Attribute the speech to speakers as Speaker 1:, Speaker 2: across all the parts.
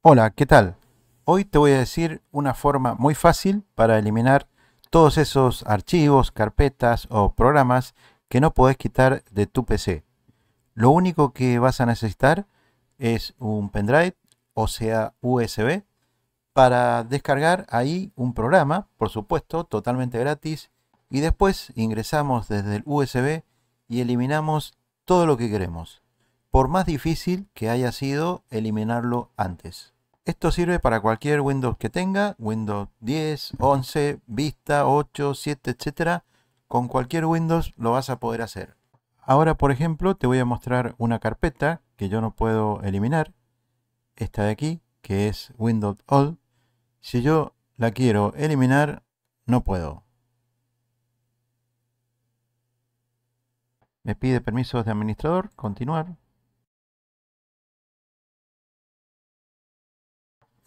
Speaker 1: Hola, ¿qué tal? Hoy te voy a decir una forma muy fácil para eliminar todos esos archivos, carpetas o programas que no podés quitar de tu PC. Lo único que vas a necesitar es un pendrive, o sea USB, para descargar ahí un programa, por supuesto, totalmente gratis, y después ingresamos desde el USB y eliminamos todo lo que queremos por más difícil que haya sido eliminarlo antes. Esto sirve para cualquier Windows que tenga, Windows 10, 11, Vista, 8, 7, etc. Con cualquier Windows lo vas a poder hacer. Ahora, por ejemplo, te voy a mostrar una carpeta que yo no puedo eliminar. Esta de aquí, que es Windows All. Si yo la quiero eliminar, no puedo. Me pide permisos de administrador, continuar.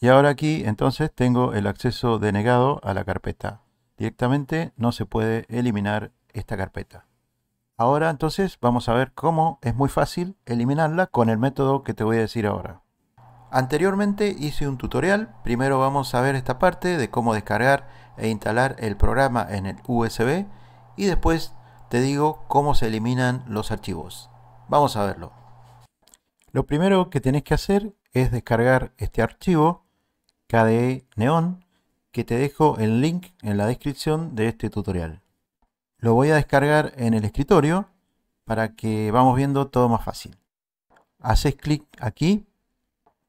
Speaker 1: Y ahora aquí entonces tengo el acceso denegado a la carpeta. Directamente no se puede eliminar esta carpeta. Ahora entonces vamos a ver cómo es muy fácil eliminarla con el método que te voy a decir ahora. Anteriormente hice un tutorial, primero vamos a ver esta parte de cómo descargar e instalar el programa en el USB y después te digo cómo se eliminan los archivos. Vamos a verlo. Lo primero que tenés que hacer es descargar este archivo KDE Neon, que te dejo el link en la descripción de este tutorial. Lo voy a descargar en el escritorio para que vamos viendo todo más fácil. Haces clic aquí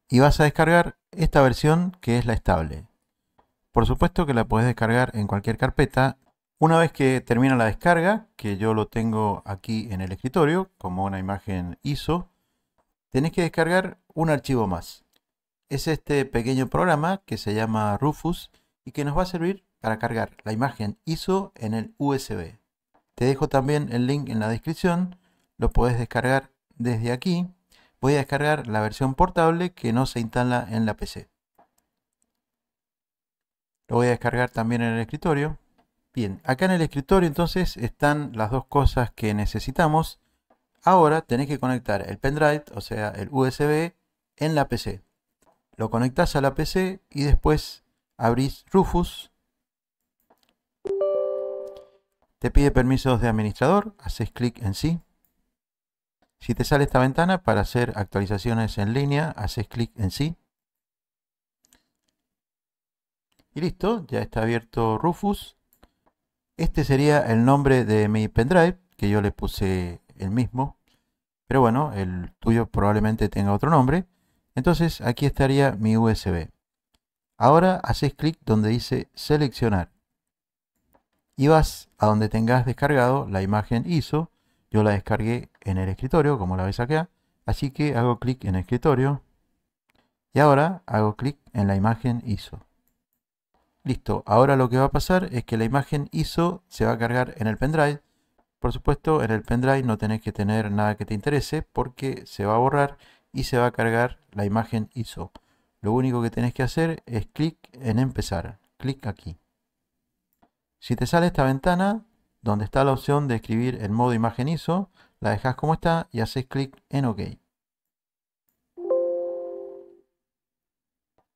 Speaker 1: y vas a descargar esta versión que es la estable. Por supuesto que la puedes descargar en cualquier carpeta. Una vez que termina la descarga, que yo lo tengo aquí en el escritorio como una imagen ISO, tenés que descargar un archivo más es este pequeño programa que se llama Rufus y que nos va a servir para cargar la imagen ISO en el USB. Te dejo también el link en la descripción, lo podés descargar desde aquí. Voy a descargar la versión portable que no se instala en la PC. Lo voy a descargar también en el escritorio. Bien, acá en el escritorio entonces están las dos cosas que necesitamos. Ahora tenés que conectar el pendrive, o sea el USB, en la PC lo conectás a la PC y después abrís Rufus. Te pide permisos de administrador, haces clic en sí. Si te sale esta ventana para hacer actualizaciones en línea, haces clic en sí. Y listo, ya está abierto Rufus. Este sería el nombre de mi pendrive, que yo le puse el mismo. Pero bueno, el tuyo probablemente tenga otro nombre. Entonces aquí estaría mi USB. Ahora haces clic donde dice seleccionar y vas a donde tengas descargado la imagen ISO. Yo la descargué en el escritorio, como la ves acá. Así que hago clic en escritorio y ahora hago clic en la imagen ISO. Listo, ahora lo que va a pasar es que la imagen ISO se va a cargar en el pendrive. Por supuesto, en el pendrive no tenés que tener nada que te interese porque se va a borrar y se va a cargar la imagen ISO. Lo único que tenés que hacer es clic en empezar, clic aquí. Si te sale esta ventana, donde está la opción de escribir en modo imagen ISO, la dejas como está y haces clic en OK.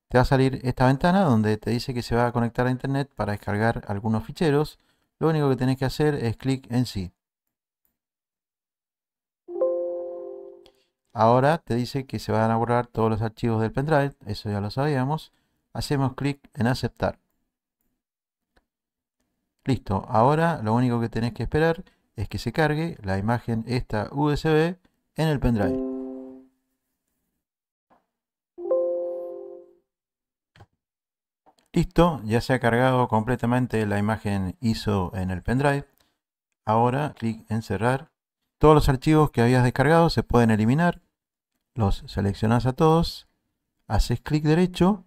Speaker 1: Te va a salir esta ventana donde te dice que se va a conectar a internet para descargar algunos ficheros. Lo único que tenés que hacer es clic en sí. Ahora te dice que se van a borrar todos los archivos del pendrive, eso ya lo sabíamos. Hacemos clic en aceptar. Listo, ahora lo único que tenés que esperar es que se cargue la imagen esta USB en el pendrive. Listo, ya se ha cargado completamente la imagen ISO en el pendrive. Ahora clic en cerrar todos los archivos que habías descargado se pueden eliminar. Los seleccionas a todos, haces clic derecho,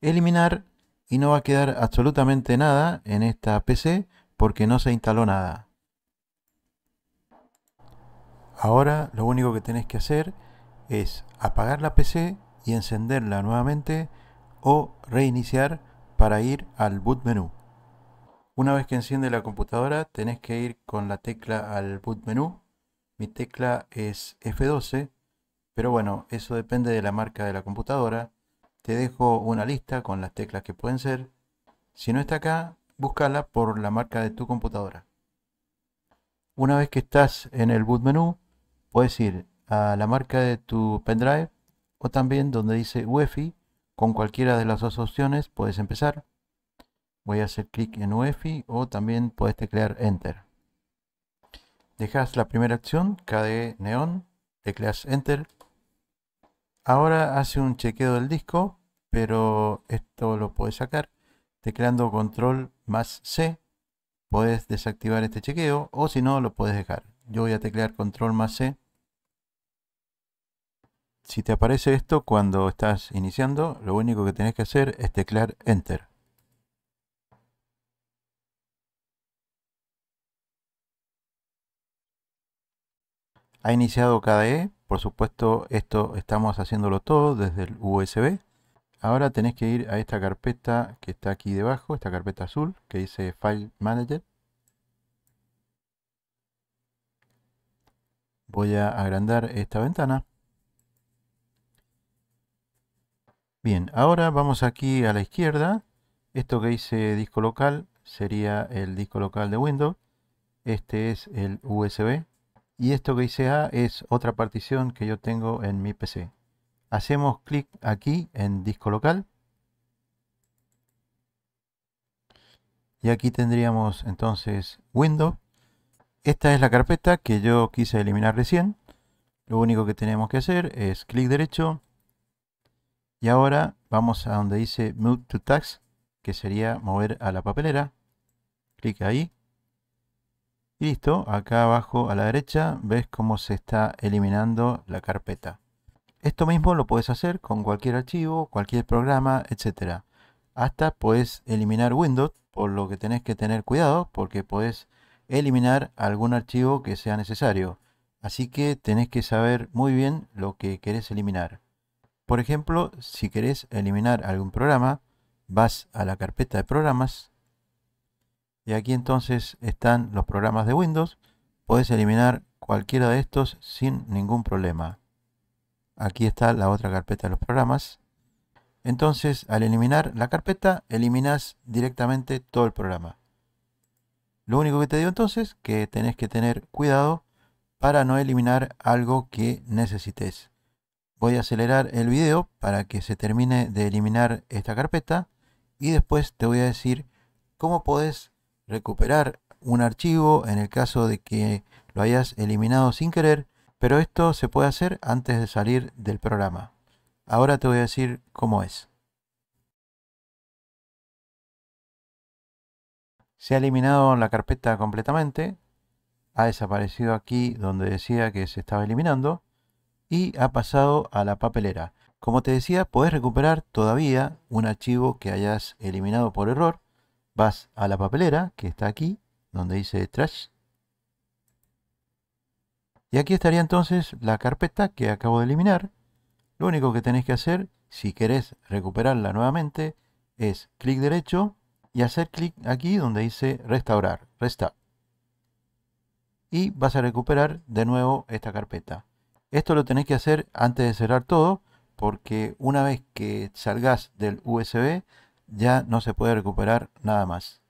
Speaker 1: eliminar y no va a quedar absolutamente nada en esta PC porque no se instaló nada. Ahora lo único que tenés que hacer es apagar la PC y encenderla nuevamente o reiniciar para ir al boot menú. Una vez que enciende la computadora tenés que ir con la tecla al boot menú mi tecla es F12, pero bueno, eso depende de la marca de la computadora. Te dejo una lista con las teclas que pueden ser. Si no está acá, búscala por la marca de tu computadora. Una vez que estás en el boot menú, puedes ir a la marca de tu pendrive o también donde dice UEFI. Con cualquiera de las dos opciones puedes empezar. Voy a hacer clic en UEFI o también puedes teclear Enter. Dejas la primera acción, KDE Neon, tecleas Enter. Ahora hace un chequeo del disco, pero esto lo puedes sacar tecleando Control más C. Puedes desactivar este chequeo o si no lo puedes dejar. Yo voy a teclear Control más C. Si te aparece esto cuando estás iniciando, lo único que tenés que hacer es teclear Enter. ha iniciado KDE. Por supuesto, esto estamos haciéndolo todo desde el USB. Ahora tenés que ir a esta carpeta que está aquí debajo, esta carpeta azul que dice File Manager. Voy a agrandar esta ventana. Bien, ahora vamos aquí a la izquierda. Esto que dice disco local sería el disco local de Windows. Este es el USB y esto que dice A es otra partición que yo tengo en mi PC. Hacemos clic aquí en disco local. Y aquí tendríamos entonces Windows. Esta es la carpeta que yo quise eliminar recién. Lo único que tenemos que hacer es clic derecho. Y ahora vamos a donde dice Move to Tax, que sería mover a la papelera. Clic ahí. Y listo, acá abajo a la derecha ves cómo se está eliminando la carpeta. Esto mismo lo puedes hacer con cualquier archivo, cualquier programa, etc. Hasta puedes eliminar Windows, por lo que tenés que tener cuidado porque podés eliminar algún archivo que sea necesario. Así que tenés que saber muy bien lo que querés eliminar. Por ejemplo, si querés eliminar algún programa, vas a la carpeta de programas, y aquí entonces están los programas de Windows. Podés eliminar cualquiera de estos sin ningún problema. Aquí está la otra carpeta de los programas. Entonces, al eliminar la carpeta, eliminas directamente todo el programa. Lo único que te digo entonces, que tenés que tener cuidado para no eliminar algo que necesites. Voy a acelerar el video para que se termine de eliminar esta carpeta y después te voy a decir cómo podés recuperar un archivo en el caso de que lo hayas eliminado sin querer, pero esto se puede hacer antes de salir del programa. Ahora te voy a decir cómo es. Se ha eliminado la carpeta completamente, ha desaparecido aquí donde decía que se estaba eliminando y ha pasado a la papelera. Como te decía, puedes recuperar todavía un archivo que hayas eliminado por error vas a la papelera que está aquí, donde dice trash. Y aquí estaría entonces la carpeta que acabo de eliminar. Lo único que tenés que hacer, si querés recuperarla nuevamente, es clic derecho y hacer clic aquí donde dice restaurar, restart. Y vas a recuperar de nuevo esta carpeta. Esto lo tenés que hacer antes de cerrar todo, porque una vez que salgas del USB, ya no se puede recuperar nada más.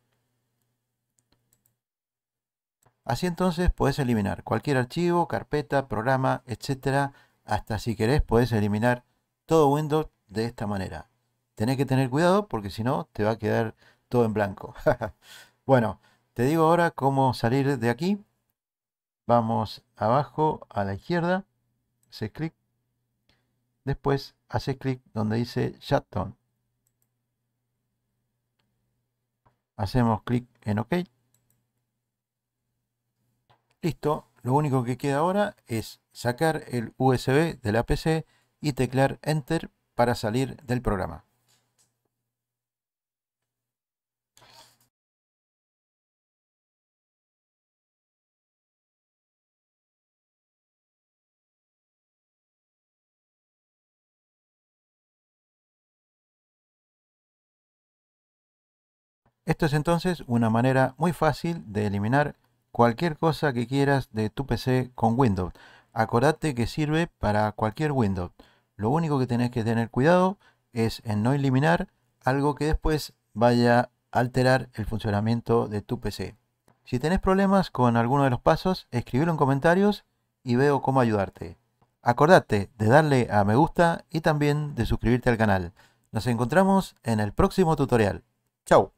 Speaker 1: Así entonces puedes eliminar cualquier archivo, carpeta, programa, etcétera. Hasta si querés puedes eliminar todo Windows de esta manera. Tenés que tener cuidado porque si no te va a quedar todo en blanco. bueno, te digo ahora cómo salir de aquí. Vamos abajo a la izquierda, haces clic. Después haces clic donde dice Shutdown. hacemos clic en OK. Listo, lo único que queda ahora es sacar el USB de la PC y teclear Enter para salir del programa. Esto es entonces una manera muy fácil de eliminar cualquier cosa que quieras de tu PC con Windows. Acordate que sirve para cualquier Windows. Lo único que tenés que tener cuidado es en no eliminar algo que después vaya a alterar el funcionamiento de tu PC. Si tenés problemas con alguno de los pasos, escribilo en comentarios y veo cómo ayudarte. Acordate de darle a me gusta y también de suscribirte al canal. Nos encontramos en el próximo tutorial. Chao.